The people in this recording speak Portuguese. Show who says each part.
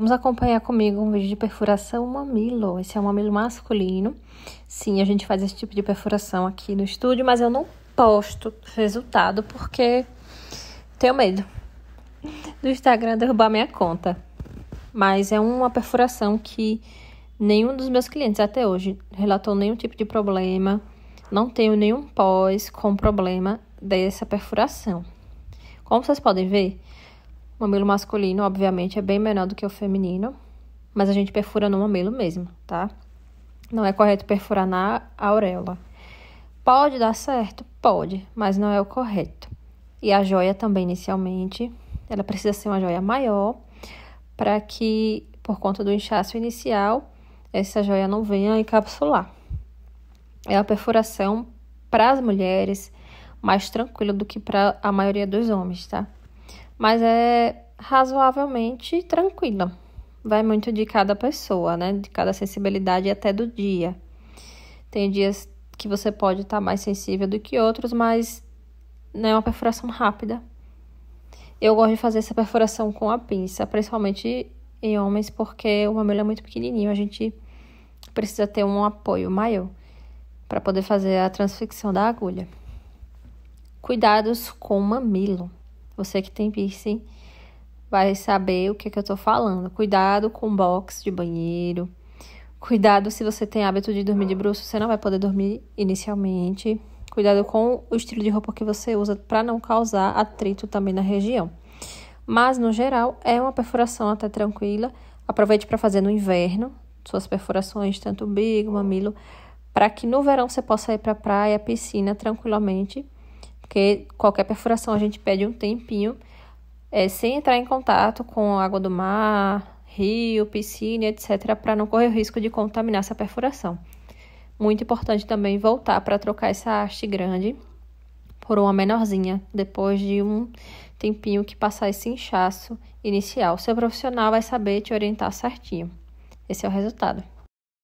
Speaker 1: Vamos acompanhar comigo um vídeo de perfuração mamilo. Esse é um mamilo masculino. Sim, a gente faz esse tipo de perfuração aqui no estúdio, mas eu não posto resultado porque tenho medo do Instagram derrubar minha conta. Mas é uma perfuração que nenhum dos meus clientes até hoje relatou nenhum tipo de problema. Não tenho nenhum pós com problema dessa perfuração. Como vocês podem ver, o mamilo masculino, obviamente, é bem menor do que o feminino, mas a gente perfura no mamilo mesmo, tá? Não é correto perfurar na auréola. Pode dar certo? Pode, mas não é o correto. E a joia também, inicialmente, ela precisa ser uma joia maior para que, por conta do inchaço inicial, essa joia não venha encapsular. É uma perfuração para as mulheres mais tranquila do que para a maioria dos homens, tá? mas é razoavelmente tranquila. Vai muito de cada pessoa, né? De cada sensibilidade e até do dia. Tem dias que você pode estar tá mais sensível do que outros, mas não é uma perfuração rápida. Eu gosto de fazer essa perfuração com a pinça, principalmente em homens, porque o mamilo é muito pequenininho, a gente precisa ter um apoio maior para poder fazer a transfecção da agulha. Cuidados com o mamilo. Você que tem piercing vai saber o que, é que eu tô falando. Cuidado com box de banheiro. Cuidado se você tem hábito de dormir de bruxo, você não vai poder dormir inicialmente. Cuidado com o estilo de roupa que você usa para não causar atrito também na região. Mas no geral é uma perfuração até tranquila. Aproveite para fazer no inverno suas perfurações, tanto bigo, mamilo, para que no verão você possa ir para praia, piscina tranquilamente porque qualquer perfuração a gente pede um tempinho, é, sem entrar em contato com água do mar, rio, piscina, etc., para não correr o risco de contaminar essa perfuração. Muito importante também voltar para trocar essa haste grande por uma menorzinha, depois de um tempinho que passar esse inchaço inicial. seu profissional vai saber te orientar certinho. Esse é o resultado.